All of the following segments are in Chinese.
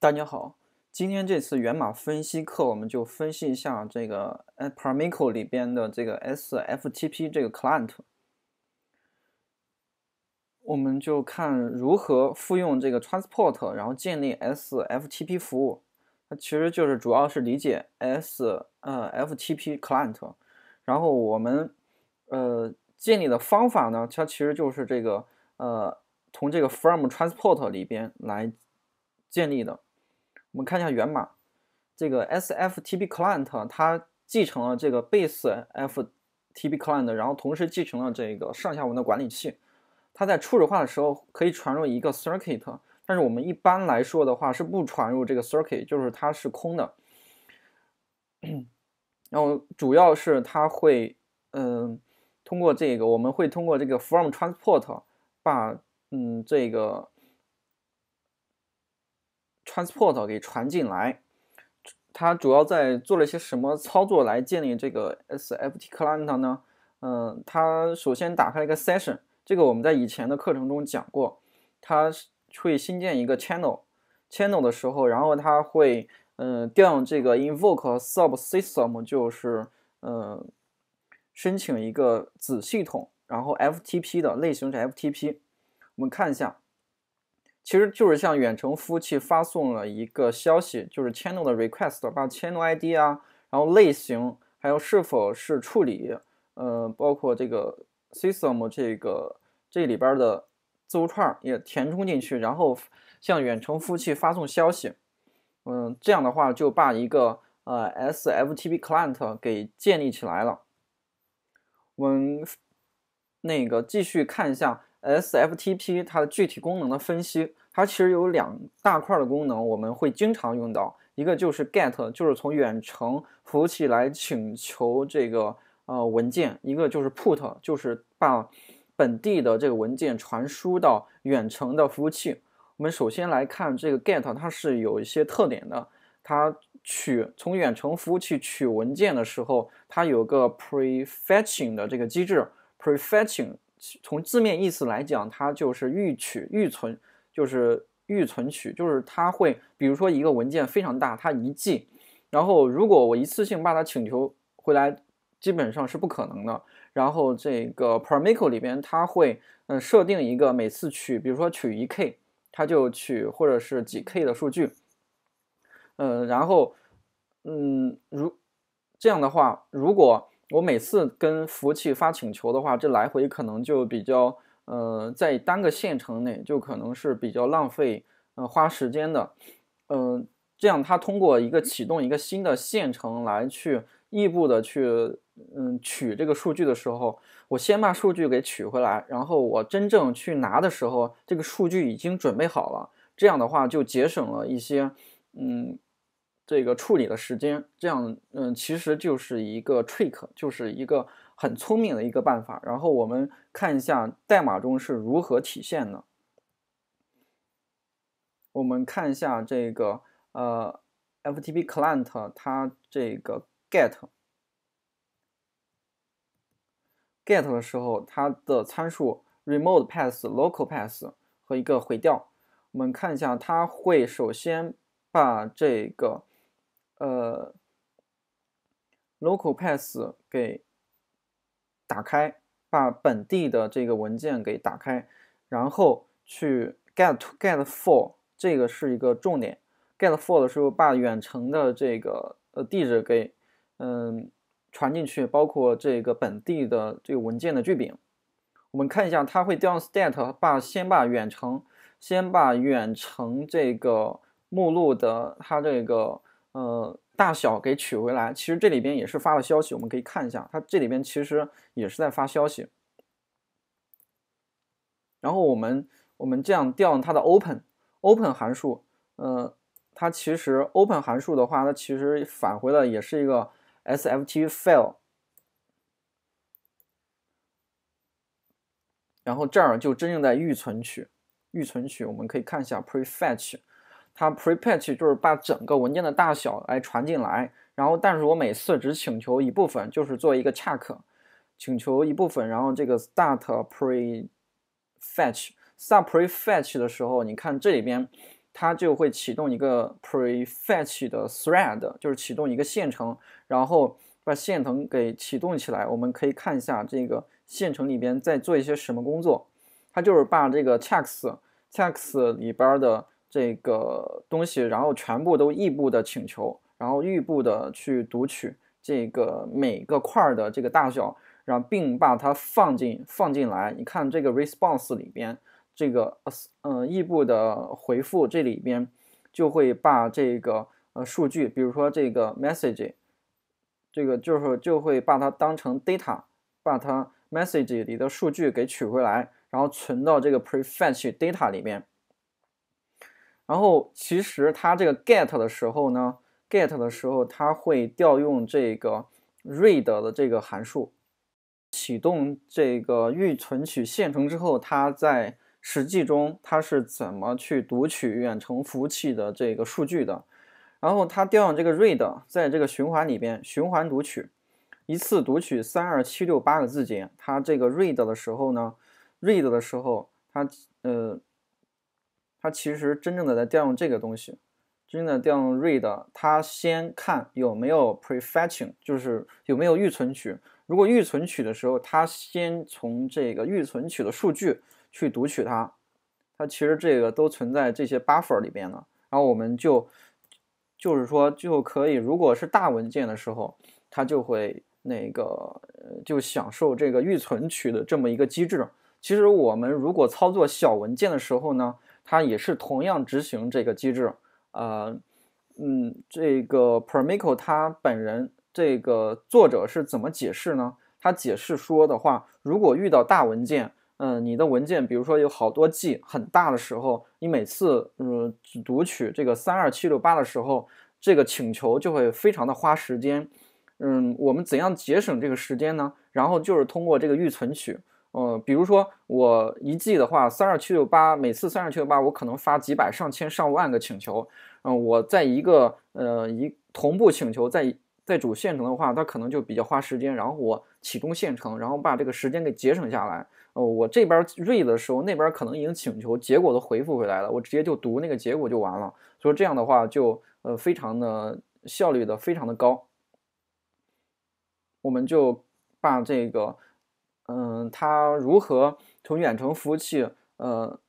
大家好，今天这次源码分析课，我们就分析一下这个 p e r a m i c o 里边的这个 SFTP 这个 client，我们就看如何复用这个 transport，然后建立 SFTP 服务。它其实就是主要是理解 S 呃 FTP client，然后我们呃建立的方法呢，它其实就是这个呃从这个 from transport 里边来建立的。我们看一下源码，这个 SFTBClient 它继承了这个 BaseFTBClient，然后同时继承了这个上下文的管理器。它在初始化的时候可以传入一个 Circuit，但是我们一般来说的话是不传入这个 Circuit，就是它是空的。然后主要是它会，嗯，通过这个，我们会通过这个 f r o m t r a n s p o r t 把，嗯，这个。Transport 给传进来，它主要在做了些什么操作来建立这个 s f t client 呢？嗯，它首先打开了一个 session，这个我们在以前的课程中讲过，它会新建一个 channel，channel 的时候，然后它会嗯调用这个 invoke subsystem，就是嗯申请一个子系统，然后 FTP 的类型是 FTP，我们看一下。其实就是向远程服务器发送了一个消息，就是迁怒的 request，把迁怒 ID 啊，然后类型，还有是否是处理，呃，包括这个 system 这个这里边的字符串也填充进去，然后向远程服务器发送消息，嗯，这样的话就把一个呃 SFTP client 给建立起来了。我们那个继续看一下。SFTP 它的具体功能的分析，它其实有两大块的功能，我们会经常用到。一个就是 get，就是从远程服务器来请求这个呃文件；一个就是 put，就是把本地的这个文件传输到远程的服务器。我们首先来看这个 get，它是有一些特点的。它取从远程服务器取文件的时候，它有个 prefetching 的这个机制，prefetching。从字面意思来讲，它就是预取、预存，就是预存取，就是它会，比如说一个文件非常大，它一 G，然后如果我一次性把它请求回来，基本上是不可能的。然后这个 p e r m i c l e 里边，它会，嗯，设定一个每次取，比如说取一 K，它就取或者是几 K 的数据，嗯，然后，嗯，如这样的话，如果我每次跟服务器发请求的话，这来回可能就比较，呃，在单个线程内就可能是比较浪费，呃，花时间的，嗯，这样它通过一个启动一个新的线程来去异步的去，嗯，取这个数据的时候，我先把数据给取回来，然后我真正去拿的时候，这个数据已经准备好了，这样的话就节省了一些，嗯。这个处理的时间，这样，嗯，其实就是一个 trick，就是一个很聪明的一个办法。然后我们看一下代码中是如何体现的。我们看一下这个呃，FTP client 它这个 get get 的时候，它的参数 remote path、local path 和一个回调。我们看一下，它会首先把这个呃，local p a s s 给打开，把本地的这个文件给打开，然后去 get to get for 这个是一个重点，get for 的时候把远程的这个呃地址给嗯传进去，包括这个本地的这个文件的句柄。我们看一下，它会调用 stat，把先把远程先把远程这个目录的它这个。呃，大小给取回来，其实这里边也是发了消息，我们可以看一下，它这里边其实也是在发消息。然后我们我们这样调用它的 open open 函数，呃，它其实 open 函数的话，它其实返回的也是一个 SFT file。然后这儿就真正在预存取，预存取，我们可以看一下 prefetch。它 p r e r e t c h 就是把整个文件的大小来传进来，然后但是我每次只请求一部分，就是做一个 check 请求一部分，然后这个 start prefetch start prefetch 的时候，你看这里边它就会启动一个 prefetch 的 thread，就是启动一个线程，然后把线程给启动起来。我们可以看一下这个线程里边在做一些什么工作，它就是把这个 checks checks 里边的。这个东西，然后全部都异步的请求，然后异步的去读取这个每个块的这个大小，然后并把它放进放进来。你看这个 response 里边，这个呃异步的回复这里边就会把这个呃数据，比如说这个 message，这个就是就会把它当成 data，把它 message 里的数据给取回来，然后存到这个 prefetch data 里面。然后，其实它这个 get 的时候呢，get 的时候，它会调用这个 read 的这个函数，启动这个预存取线程之后，它在实际中它是怎么去读取远程服务器的这个数据的？然后它调用这个 read，在这个循环里边循环读取，一次读取三二七六八个字节。它这个 read 的时候呢，read 的时候，它呃。它其实真正的在调用这个东西，真正的调用 read，它先看有没有 prefetching，就是有没有预存取。如果预存取的时候，它先从这个预存取的数据去读取它。它其实这个都存在这些 buffer 里边了。然后我们就就是说就可以，如果是大文件的时候，它就会那个就享受这个预存取的这么一个机制。其实我们如果操作小文件的时候呢。它也是同样执行这个机制，呃，嗯，这个 p e r m i c o e 它本人这个作者是怎么解释呢？他解释说的话，如果遇到大文件，嗯，你的文件比如说有好多 G 很大的时候，你每次呃读取这个三二七六八的时候，这个请求就会非常的花时间，嗯，我们怎样节省这个时间呢？然后就是通过这个预存取。呃，比如说我一季的话，三二七六八，每次三二七六八，我可能发几百、上千、上万个请求。嗯，我在一个呃一同步请求在在主线程的话，它可能就比较花时间。然后我启动线程，然后把这个时间给节省下来。呃，我这边 read 的时候，那边可能已经请求结果都回复回来了，我直接就读那个结果就完了。所以这样的话就呃非常的效率的非常的高。我们就把这个。嗯，它如何从远程服务器呃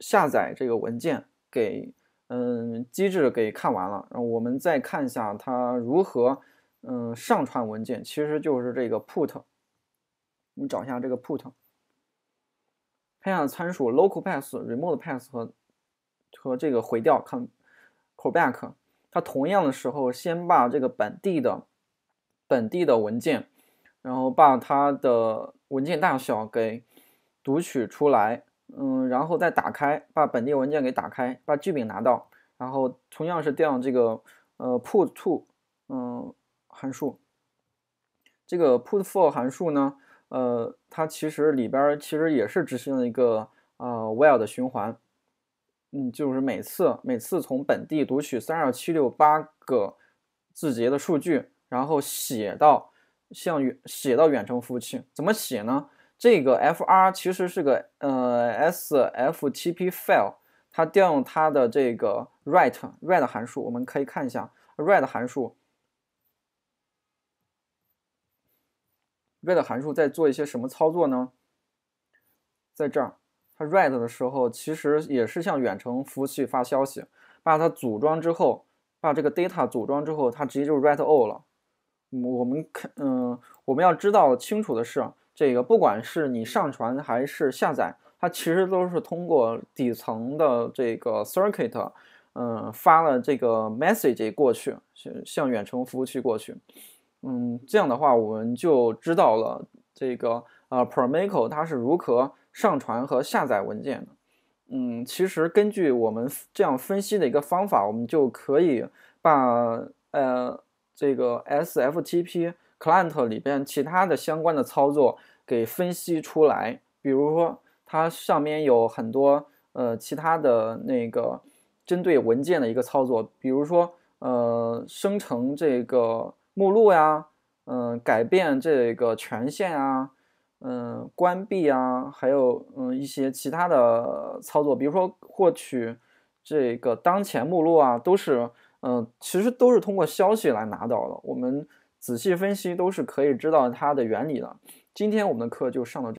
下载这个文件给嗯机制给看完了，然后我们再看一下它如何嗯上传文件，其实就是这个 put，你找一下这个 put，看一下参数 local p a s s remote p a s s 和和这个回调看 callback，它同样的时候先把这个本地的本地的文件，然后把它的。文件大小给读取出来，嗯，然后再打开，把本地文件给打开，把句柄拿到，然后同样是调这个呃 put to，嗯，函数。这个 put for 函数呢，呃，它其实里边其实也是执行了一个呃 while 的循环，嗯，就是每次每次从本地读取三二七六八个字节的数据，然后写到。向远写到远程服务器怎么写呢？这个 fr 其实是个呃 sftp file，它调用它的这个 write r i t e 函数，我们可以看一下 r i t e 函数 r e t d 函数在做一些什么操作呢？在这儿它 r i t e 的时候其实也是向远程服务器发消息，把它组装之后，把这个 data 组装之后，它直接就 write all 了。我们看，嗯，我们要知道清楚的是，这个不管是你上传还是下载，它其实都是通过底层的这个 circuit，嗯，发了这个 message 过去，向远程服务器过去。嗯，这样的话我们就知道了这个呃，Permaico 它是如何上传和下载文件的。嗯，其实根据我们这样分析的一个方法，我们就可以把呃。这个 SFTP client 里边其他的相关的操作给分析出来，比如说它上面有很多呃其他的那个针对文件的一个操作，比如说呃生成这个目录呀，嗯改变这个权限啊，嗯关闭啊，还有嗯一些其他的操作，比如说获取这个当前目录啊，都是。嗯，其实都是通过消息来拿到的。我们仔细分析，都是可以知道它的原理的。今天我们的课就上到这。